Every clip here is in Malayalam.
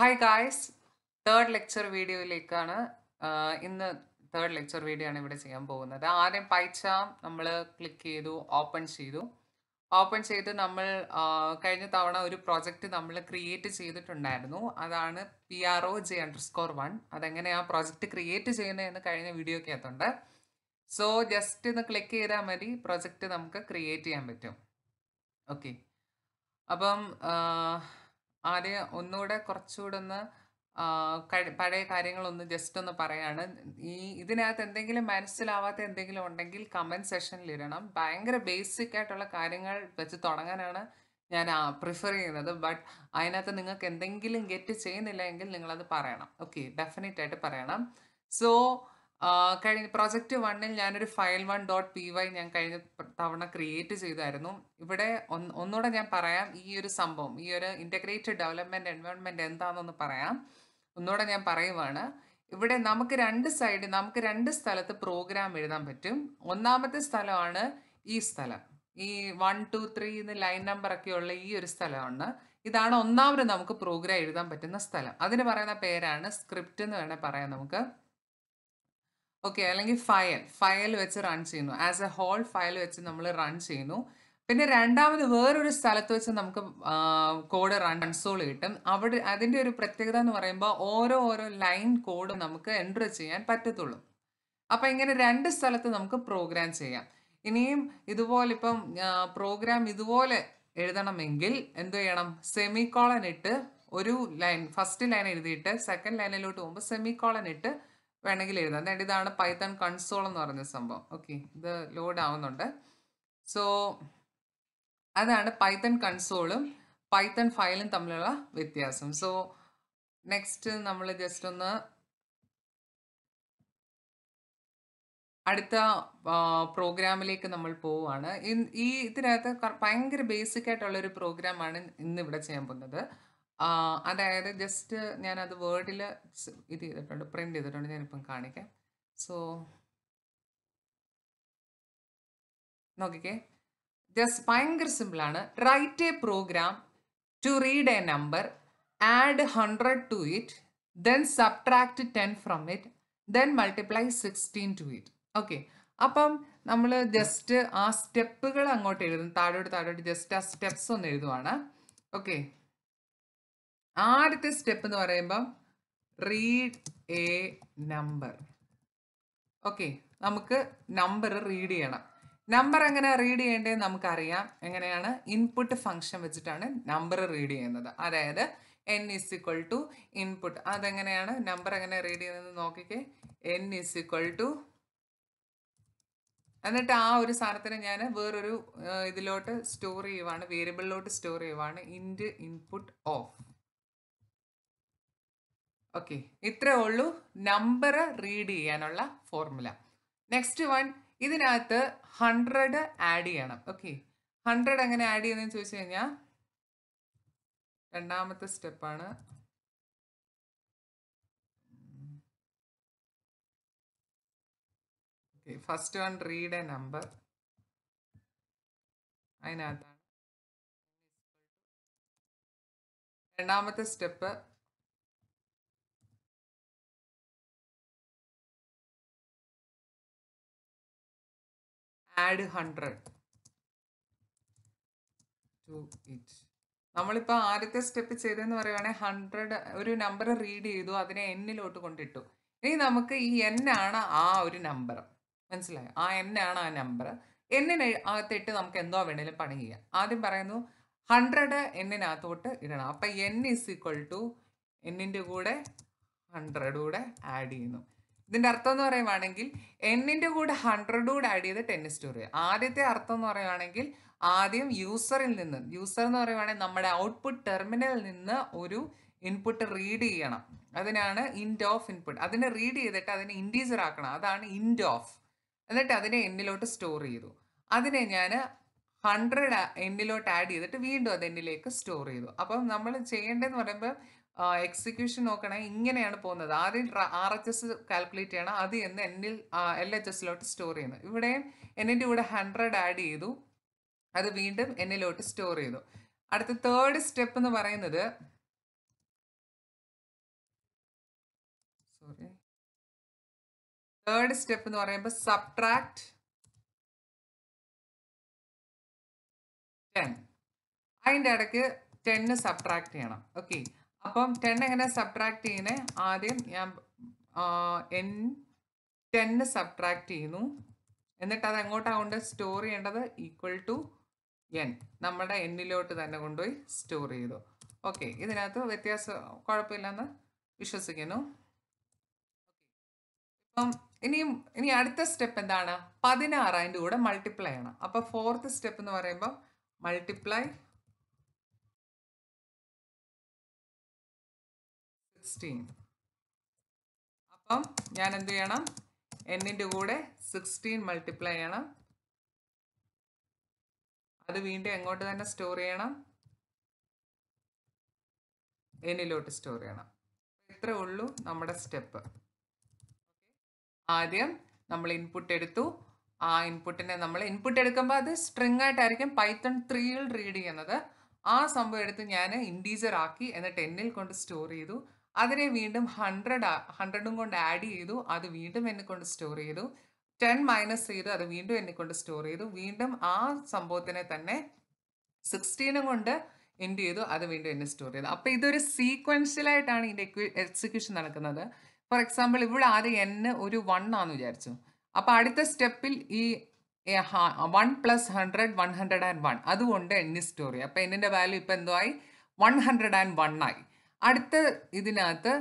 ഹായ് ഗായ്സ് തേർഡ് ലെക്ചർ വീഡിയോയിലേക്കാണ് ഇന്ന് തേർഡ് ലെക്ചർ വീഡിയോ ആണ് ഇവിടെ ചെയ്യാൻ പോകുന്നത് ആദ്യം പൈച്ചാം നമ്മൾ ക്ലിക്ക് ചെയ്തു ഓപ്പൺ ചെയ്തു ഓപ്പൺ ചെയ്ത് നമ്മൾ കഴിഞ്ഞ തവണ ഒരു പ്രോജക്റ്റ് നമ്മൾ ക്രിയേറ്റ് ചെയ്തിട്ടുണ്ടായിരുന്നു അതാണ് P R O J underscore one അതെങ്ങനെയാണ് പ്രൊജക്റ്റ് പ്രോജക്റ്റ് ക്രിയേറ്റ് ചെയ്യുന്നതെന്ന് കഴിഞ്ഞ വീഡിയോ കേത്തുണ്ട് സോ ജസ്റ്റ് ഒന്ന് ക്ലിക്ക് ചെയ്താൽ മതി പ്രൊജക്റ്റ് നമുക്ക് ക്രിയേറ്റ് ചെയ്യാൻ പറ്റും ഓക്കെ അപ്പം ആദ്യം ഒന്നുകൂടെ കുറച്ചുകൂടെ ഒന്ന് പഴയ കാര്യങ്ങളൊന്ന് ജസ്റ്റ് ഒന്ന് പറയാണ് ഈ ഇതിനകത്ത് എന്തെങ്കിലും മനസ്സിലാവാത്ത എന്തെങ്കിലും ഉണ്ടെങ്കിൽ കമൻറ്റ് സെഷനിൽ ഇടണം ഭയങ്കര ബേസിക് ആയിട്ടുള്ള കാര്യങ്ങൾ വെച്ച് തുടങ്ങാനാണ് ഞാൻ പ്രിഫർ ചെയ്യുന്നത് ബട്ട് അതിനകത്ത് നിങ്ങൾക്ക് എന്തെങ്കിലും ഗെറ്റ് ചെയ്യുന്നില്ലെങ്കിൽ നിങ്ങളത് പറയണം ഓക്കെ ഡെഫിനറ്റ് ആയിട്ട് പറയണം സോ കഴിഞ്ഞ പ്രൊജക്റ്റ് വണ്ണിൽ ഞാനൊരു file one dot P Y ഞാൻ കഴിഞ്ഞ തവണ ക്രിയേറ്റ് ചെയ്തായിരുന്നു ഇവിടെ ഒന്നുകൂടെ ഞാൻ പറയാം ഈ ഒരു സംഭവം ഈ ഒരു ഇൻറ്റഗ്രേറ്റഡ് ഡെവലപ്മെൻറ്റ് എൻവയോൺമെൻറ്റ് എന്താണെന്നൊന്ന് പറയാം ഒന്നുകൂടെ ഞാൻ പറയുവാണ് ഇവിടെ നമുക്ക് രണ്ട് സൈഡ് നമുക്ക് രണ്ട് സ്ഥലത്ത് പ്രോഗ്രാം എഴുതാൻ പറ്റും ഒന്നാമത്തെ സ്ഥലമാണ് ഈ സ്ഥലം ഈ വൺ ടു ത്രീ എന്ന് ലൈൻ നമ്പർ ഒക്കെ ഉള്ള ഈ ഒരു സ്ഥലമാണ് ഇതാണ് ഒന്നാമത് നമുക്ക് പ്രോഗ്രാം എഴുതാൻ പറ്റുന്ന സ്ഥലം അതിന് പറയുന്ന പേരാണ് സ്ക്രിപ്റ്റ് എന്ന് വേണേൽ പറയാം നമുക്ക് ഓക്കെ അല്ലെങ്കിൽ ഫയൽ ഫയൽ വെച്ച് റൺ ചെയ്യുന്നു ആസ് എ ഹോൾ ഫയൽ വെച്ച് നമ്മൾ റൺ ചെയ്യുന്നു പിന്നെ രണ്ടാമത് വേറൊരു സ്ഥലത്ത് വെച്ച് നമുക്ക് കോഡ് റൺ കൺസോൾ കിട്ടും അവിടെ അതിൻ്റെ ഒരു പ്രത്യേകത എന്ന് പറയുമ്പോൾ ഓരോ ഓരോ ലൈൻ കോഡ് നമുക്ക് എൻ്റർ ചെയ്യാൻ പറ്റത്തുള്ളൂ അപ്പം ഇങ്ങനെ രണ്ട് സ്ഥലത്ത് നമുക്ക് പ്രോഗ്രാം ചെയ്യാം ഇനിയും ഇതുപോലെ ഇപ്പം പ്രോഗ്രാം ഇതുപോലെ എഴുതണമെങ്കിൽ എന്തു ചെയ്യണം സെമി കോളൻ ഇട്ട് ഒരു ലൈൻ ഫസ്റ്റ് ലൈൻ എഴുതിയിട്ട് സെക്കൻഡ് ലൈനിലോട്ട് പോകുമ്പോൾ സെമി കോളൻ ഇട്ട് വേണമെങ്കിൽ എഴുതാം അതായത് ഇതാണ് പൈത്തൺ കൺസോൾ എന്ന് പറഞ്ഞ സംഭവം ഓക്കെ ഇത് ലോഡ് ആവുന്നുണ്ട് സോ അതാണ് പൈത്തൺ കൺസോളും പൈത്തൺ ഫയലും തമ്മിലുള്ള വ്യത്യാസം സോ നെക്സ്റ്റ് നമ്മൾ ജസ്റ്റ് ഒന്ന് അടുത്ത പ്രോഗ്രാമിലേക്ക് നമ്മൾ പോവുകയാണ് ഈ ഇതിനകത്ത് ഭയങ്കര ബേസിക് ആയിട്ടുള്ള ഒരു പ്രോഗ്രാമാണ് ഇന്ന് ഇവിടെ ചെയ്യാൻ പോകുന്നത് അതായത് ജസ്റ്റ് ഞാനത് വേർഡിൽ ഇത് ചെയ്തിട്ടുണ്ട് പ്രിന്റ് ചെയ്തിട്ടുണ്ട് ഞാനിപ്പം കാണിക്കാം സോ നോക്കിക്കേ ജസ്റ്റ് ഭയങ്കര സിമ്പിളാണ് write a program to read a number add hundred to it then subtract ten from it then multiply sixteen to it okay അപ്പം നമ്മൾ ജസ്റ്റ് ആ സ്റ്റെപ്പുകൾ അങ്ങോട്ട് എഴുതും താഴോട്ട് താഴോട്ട് ജസ്റ്റ് ആ സ്റ്റെപ്സ് ഒന്ന് എഴുതുവാണ് ഓക്കെ ആദ്യത്തെ സ്റ്റെപ്പ് എന്ന് പറയുമ്പം റീഡ് എ നമ്പർ ഓക്കെ നമുക്ക് നമ്പർ റീഡ് ചെയ്യണം നമ്പർ എങ്ങനെ റീഡ് ചെയ്യേണ്ടത് നമുക്കറിയാം എങ്ങനെയാണ് ഇൻപുട്ട് ഫംഗ്ഷൻ വെച്ചിട്ടാണ് നമ്പർ റീഡ് ചെയ്യുന്നത് അതായത് N is equal to input അതെങ്ങനെയാണ് നമ്പർ എങ്ങനെ റീഡ് ചെയ്യുന്നത് നോക്കിക്കേ എൻ ഇസ് ഇക്വൽ ടു എന്നിട്ട് ആ ഒരു സാധനത്തിന് ഞാൻ വേറൊരു ഇതിലോട്ട് സ്റ്റോർ ചെയ്യുവാണ് വേരിയബിളിലോട്ട് സ്റ്റോർ ചെയ്യുവാണ് ഇൻറ്റ് ഇൻപുട്ട് ഓഫ് ഓക്കെ ഇത്രേ ഉള്ളൂ നമ്പർ റീഡ് ചെയ്യാനുള്ള ഫോർമുല നെക്സ്റ്റ് വൺ ഇതിനകത്ത് ഹൺഡ്രഡ് ആഡ് ചെയ്യണം ഓക്കെ ഹൺഡ്രഡ് എങ്ങനെ ആഡ് ചെയ്യുന്നതെന്ന് ചോദിച്ചു കഴിഞ്ഞാൽ രണ്ടാമത്തെ സ്റ്റെപ്പാണ് first one read a number അതിനകത്താണ് രണ്ടാമത്തെ step add hundred to it നമ്മളിപ്പോൾ ആദ്യത്തെ സ്റ്റെപ്പ് ചെയ്തതെന്ന് പറയുവാണെങ്കിൽ ഹൺഡ്രഡ് ഒരു നമ്പർ റീഡ് ചെയ്തു അതിനെ എന്നിലോട്ട് കൊണ്ടിട്ടു ഇനി നമുക്ക് ഈ എൻ ആണ് ആ ഒരു നമ്പർ മനസ്സിലായോ ആ എൻ ആണ് ആ നമ്പർ എന്നിന് അകത്തിട്ട് നമുക്ക് എന്തോ വേണേലും പണി ചെയ്യാം ആദ്യം പറയുന്നു ഹൺഡ്രഡ് എന്നിനകത്തോട്ട് ഇടണം അപ്പം എൻ ഇസ് ഈക്വൾ ടു എന്നിൻ്റെ കൂടെ ഹൺഡ്രഡ് കൂടെ ആഡ് ചെയ്യുന്നു ഇതിൻ്റെ അർത്ഥം എന്ന് പറയുവാണെങ്കിൽ എണ്ണിൻ്റെ കൂടെ ഹൺഡ്രഡ് കൂടെ ആഡ് ചെയ്ത് ടെൻ ഇസ്റ്റു പറയുക ആദ്യത്തെ അർത്ഥം എന്ന് പറയുവാണെങ്കിൽ ആദ്യം യൂസറിൽ നിന്ന് യൂസർ എന്ന് പറയുവാണെങ്കിൽ നമ്മുടെ ഔട്ട്പുട്ട് ടെർമിനലിൽ നിന്ന് ഒരു ഇൻപുട്ട് റീഡ് ചെയ്യണം അതിനാണ് ഇൻഡ് ഓഫ് ഇൻപുട്ട് അതിനെ റീഡ് ചെയ്തിട്ട് അതിനെ ഇൻഡീസർ ആക്കണം അതാണ് ഇൻഡ് ഓഫ് എന്നിട്ട് അതിനെ എന്നിലോട്ട് സ്റ്റോർ ചെയ്തു അതിനെ ഞാൻ ഹൺഡ്രഡ് എന്നിലോട്ട് ആഡ് ചെയ്തിട്ട് വീണ്ടും അത് എന്നിലേക്ക് സ്റ്റോർ ചെയ്തു അപ്പം നമ്മൾ ചെയ്യേണ്ടതെന്ന് പറയുമ്പോൾ എക്സിക്യൂഷൻ നോക്കണേ ഇങ്ങനെയാണ് പോകുന്നത് ആദ്യം ആർ എച്ച് എസ് കാൽക്കുലേറ്റ് ചെയ്യണം അത് എന്ന് എന്നിൽ എൽ എച്ച് എസിലോട്ട് സ്റ്റോർ ചെയ്യുന്നു ഇവിടെ എന്നിൻ്റെ കൂടെ ഹൺഡ്രഡ് ആഡ് ചെയ്തു അത് വീണ്ടും എന്നിലോട്ട് സ്റ്റോർ ചെയ്തു അടുത്ത തേർഡ് സ്റ്റെപ്പ് എന്ന് പറയുന്നത് സോറി തേർഡ് സ്റ്റെപ്പ് എന്ന് പറയുമ്പോൾ സബ്ട്രാക്ട് ടെൻ അതിൻ്റെ ഇടയ്ക്ക് ടെന്ന് സബ്ട്രാക്ട് ചെയ്യണം ഓക്കെ അപ്പം ടെൻ എങ്ങനെ സബ്ട്രാക്ട് ചെയ്യണേ ആദ്യം ഞാൻ എൻ ടെൻ സബ്ട്രാക്ട് ചെയ്യുന്നു എന്നിട്ട് അത് എങ്ങോട്ടാണ് കൊണ്ട് സ്റ്റോർ ചെയ്യേണ്ടത് ഈക്വൽ ടു എൻ നമ്മുടെ എന്നിലോട്ട് തന്നെ കൊണ്ടുപോയി സ്റ്റോർ ചെയ്തു ഓക്കെ ഇതിനകത്ത് വ്യത്യാസം കുഴപ്പമില്ലെന്ന് വിശ്വസിക്കുന്നു ഇപ്പം ഇനിയും ഇനി അടുത്ത സ്റ്റെപ്പ് എന്താണ് പതിനാറ് അതിൻ്റെ കൂടെ മൾട്ടിപ്ലൈ ആണ് അപ്പോൾ ഫോർത്ത് സ്റ്റെപ്പ് എന്ന് പറയുമ്പോൾ മൾട്ടിപ്ലൈ സിക്സ്റ്റീൻ അപ്പം ഞാൻ എന്ത് ചെയ്യണം എന്നിൻ്റെ കൂടെ സിക്സ്റ്റീൻ മൾട്ടിപ്ലൈ ചെയ്യണം അത് വീണ്ടും എങ്ങോട്ട് തന്നെ സ്റ്റോർ ചെയ്യണം എന്നിലോട്ട് സ്റ്റോർ ചെയ്യണം ഇത്രേ ഉള്ളൂ നമ്മുടെ സ്റ്റെപ്പ് ആദ്യം നമ്മൾ ഇൻപുട്ട് എടുത്തു ആ ഇൻപുട്ടിനെ നമ്മൾ ഇൻപുട്ട് എടുക്കുമ്പോൾ അത് സ്ട്രിങ് ആയിട്ടായിരിക്കും പൈത്തൺ ത്രീയിൽ റീഡ് ചെയ്യുന്നത് ആ സംഭവം എടുത്ത് ഞാൻ ഇൻഡീജർ ആക്കി എന്നിട്ട് എന്നിൽ കൊണ്ട് സ്റ്റോർ ചെയ്തു അതിനെ വീണ്ടും ഹൺഡ്രഡ് ഹൺഡ്രഡും കൊണ്ട് ആഡ് ചെയ്തു അത് വീണ്ടും എന്നെ കൊണ്ട് സ്റ്റോർ ചെയ്തു ടെൻ മൈനസ് ചെയ്തു അത് വീണ്ടും എന്നെ കൊണ്ട് സ്റ്റോർ ചെയ്തു വീണ്ടും ആ സംഭവത്തിനെ തന്നെ സിക്സ്റ്റീനും കൊണ്ട് എൻഡ് ചെയ്തു അത് വീണ്ടും എന്നെ സ്റ്റോർ ചെയ്തു അപ്പോൾ ഇതൊരു സീക്വൻഷ്യലായിട്ടാണ് ഇതിൻ്റെ എക്സിക്യൂഷൻ നടക്കുന്നത് ഫോർ എക്സാമ്പിൾ ഇവിടെ ആദ്യം എന്നെ ഒരു വൺ ആണെന്ന് വിചാരിച്ചു അപ്പോൾ അടുത്ത സ്റ്റെപ്പിൽ ഈ one plus hundred one hundred and one അതുകൊണ്ട് സ്റ്റോർ ചെയ്യും അപ്പോൾ എന്നിൻ്റെ വാല്യൂ ഇപ്പോൾ എന്തോ ആയി വൺ ഹൺഡ്രഡ് ആൻഡ് വൺ ആയി അടുത്ത ഇതിനകത്ത്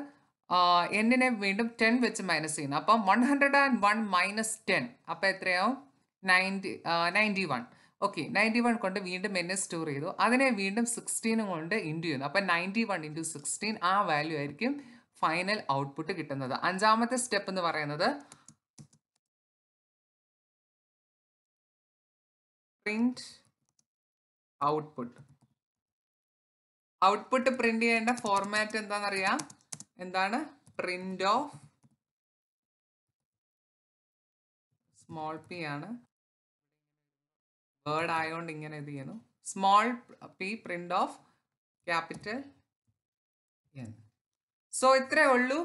എന്നിനെ വീണ്ടും ടെൻ വെച്ച് മൈനസ് ചെയ്യുന്നു അപ്പം one hundred and one minus ten അപ്പം എത്രയാവും ninety ninety one okay ninety one കൊണ്ട് വീണ്ടും എന്നെ സ്റ്റോർ ചെയ്തു അതിനെ വീണ്ടും സിക്സ്റ്റീനും കൊണ്ട് ഇൻറ്റു ചെയ്യുന്നു അപ്പം നയൻറ്റി വൺ ഇൻറ്റു സിക്സ്റ്റീൻ ആ വാല്യൂ ആയിരിക്കും ഫൈനൽ ഔട്ട്പുട്ട് കിട്ടുന്നത് അഞ്ചാമത്തെ സ്റ്റെപ്പ് എന്ന് പറയുന്നത് പ്രിൻറ്റ് ഔട്ട്പുട്ട് ഔട്ട്പുട്ട് പ്രിന്റ് ചെയ്യേണ്ട ഫോർമാറ്റ് എന്താണെന്നറിയാം എന്താണ് പ്രിന്റ് ഓഫ് സ്മോൾ പി ആണ് വേർഡ് ആയതുകൊണ്ട് ഇങ്ങനെ ഇത് ചെയ്യുന്നു small P print of capital so ഇത്രേ ഉള്ളൂ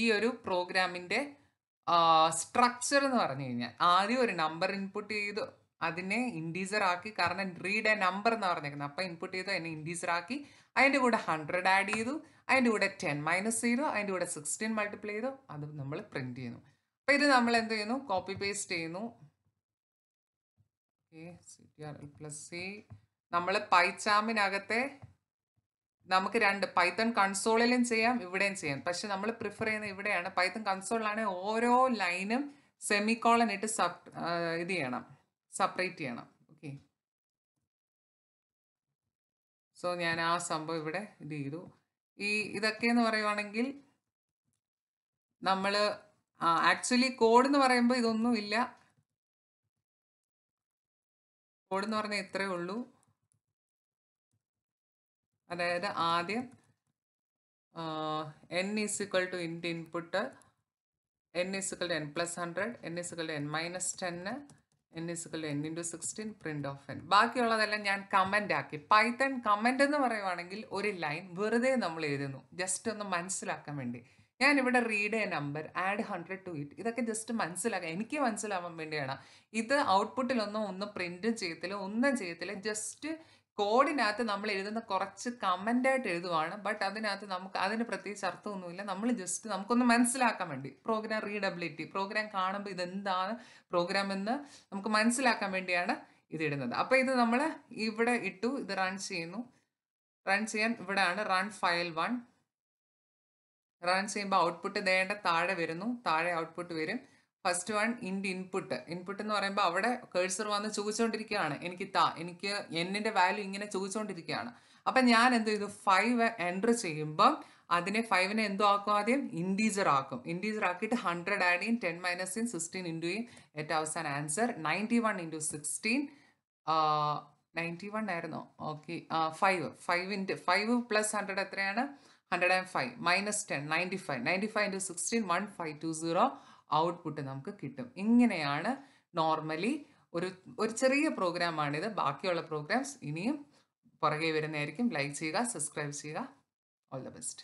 ഈ ഒരു പ്രോഗ്രാമിന്റെ സ്ട്രക്ചർ എന്ന് പറഞ്ഞു കഴിഞ്ഞാൽ ആദ്യം ഒരു നമ്പർ ഇൻപുട്ട് ചെയ്ത് അതിനെ ഇൻഡീസർ ആക്കി കാരണം റീഡ് എ നമ്പർ എന്ന് പറഞ്ഞേക്കുന്നത് അപ്പം ഇൻപുട്ട് ചെയ്തു അതിനെ ഇൻഡീസർ ആക്കി അതിൻ്റെ കൂടെ ഹൺഡ്രഡ് ആഡ് ചെയ്തു അതിൻ്റെ കൂടെ ടെൻ മൈനസ് ചെയ്തു അതിൻ്റെ കൂടെ സിക്സ്റ്റീൻ മൾട്ടിപ്ലൈ ചെയ്തു അത് നമ്മൾ പ്രിന്റ് ചെയ്യുന്നു അപ്പോൾ ഇത് നമ്മൾ എന്ത് ചെയ്യുന്നു കോപ്പി പേസ്റ്റ് ചെയ്യുന്നു പ്ലസ് സി നമ്മൾ പൈച്ചാമിനകത്തെ നമുക്ക് രണ്ട് പൈത്തൺ കൺസോളിലും ചെയ്യാം ഇവിടെയും ചെയ്യാം പക്ഷെ നമ്മൾ പ്രിഫർ ചെയ്യുന്നത് ഇവിടെയാണ് പൈത്തൺ കൺസോളിലാണെങ്കിൽ ഓരോ ലൈനും സെമിക്കോളൻ ഇട്ട് സബ് ഇത് ചെയ്യണം സപ്പറേറ്റ് ചെയ്യണം ഓക്കെ സോ ഞാൻ ആ സംഭവം ഇവിടെ ഇത് ചെയ്തു ഈ ഇതൊക്കെ എന്ന് പറയുവാണെങ്കിൽ നമ്മള് ആക്ച്വലി കോഡ് എന്ന് പറയുമ്പോൾ ഇതൊന്നും ഇല്ല കോഡ് എന്ന് പറഞ്ഞാൽ ഇത്രയേ ഉള്ളൂ അതായത് ആദ്യം N is equal to int input N is equal to N plus hundred N is equal to N minus ten N ഇസുകൾ N into sixteen print of N ബാക്കിയുള്ളതെല്ലാം ഞാൻ കമൻ്റ് ആക്കി പൈത്തൺ കമൻ്റ് എന്ന് പറയുവാണെങ്കിൽ ഒരു ലൈൻ വെറുതെ നമ്മൾ എഴുതുന്നു ജസ്റ്റ് ഒന്ന് മനസ്സിലാക്കാൻ വേണ്ടി ഞാൻ ഇവിടെ read a number add hundred to it ഇതൊക്കെ ജസ്റ്റ് മനസ്സിലാക്കാൻ എനിക്ക് മനസ്സിലാവാൻ വേണ്ടിയാണ് ഇത് ഔട്ട്പുട്ടിലൊന്നും ഒന്ന് പ്രിൻറ്റും ചെയ്യത്തില്ല ഒന്നും ചെയ്യത്തില്ല ജസ്റ്റ് കോഡിനകത്ത് നമ്മൾ എഴുതുന്ന കുറച്ച് കമൻ്റായിട്ട് എഴുതുവാണ് ബട്ട് അതിനകത്ത് നമുക്ക് അതിന് പ്രത്യേകിച്ച് അർത്ഥമൊന്നുമില്ല നമ്മൾ ജസ്റ്റ് നമുക്കൊന്ന് മനസ്സിലാക്കാൻ വേണ്ടി പ്രോഗ്രാം റീഡബിലിറ്റി പ്രോഗ്രാം കാണുമ്പോൾ ഇതെന്താണ് പ്രോഗ്രാം എന്ന് നമുക്ക് മനസ്സിലാക്കാൻ വേണ്ടിയാണ് ഇത് ഇടുന്നത് അപ്പോൾ ഇത് നമ്മൾ ഇവിടെ ഇട്ടു ഇത് റൺ ചെയ്യുന്നു റൺ ചെയ്യാൻ ഇവിടെയാണ് റൺ ഫയൽ വൺ റൺ ചെയ്യുമ്പോൾ ഔട്ട്പുട്ട് നേണ്ട താഴെ വരുന്നു താഴെ ഔട്ട്പുട്ട് വരും first one int input input എന്ന് പറയുമ്പോൾ അവിടെ കേഴ്സർ വന്ന് ചോദിച്ചുകൊണ്ടിരിക്കുകയാണ് എനിക്ക് താ എനിക്ക് എന്നിൻ്റെ വാല്യൂ ഇങ്ങനെ ചോദിച്ചുകൊണ്ടിരിക്കുകയാണ് അപ്പം ഞാൻ എന്ത് ചെയ്തു ഫൈവ് എൻ്റർ ചെയ്യുമ്പം അതിനെ ഫൈവിനെ എന്തോ ആക്കും ആദ്യം ഇൻഡീജർ ആക്കും ഇൻഡീജർ ആക്കിയിട്ട് ഹൺഡ്രഡ് ആഡ് ചെയ്യും ടെൻ മൈനസ് ചെയ്യും സിക്സ്റ്റീൻ ഇൻറ്റു ചെയ്യും ഏറ്റവും അവസാന answer ninety one into sixteen ninety one ആയിരുന്നു okay five five into five plus hundred എത്രയാണ് hundred and five minus ten ninety five ninety five into sixteen one five two zero output നമുക്ക് കിട്ടും ഇങ്ങനെയാണ് നോർമലി ഒരു ഒരു ചെറിയ പ്രോഗ്രാമാണിത് ബാക്കിയുള്ള പ്രോഗ്രാംസ് ഇനിയും പുറകെ വരുന്നതായിരിക്കും ലൈക്ക് ചെയ്യുക സബ്സ്ക്രൈബ് ചെയ്യുക ഓൾ ദ ബെസ്റ്റ്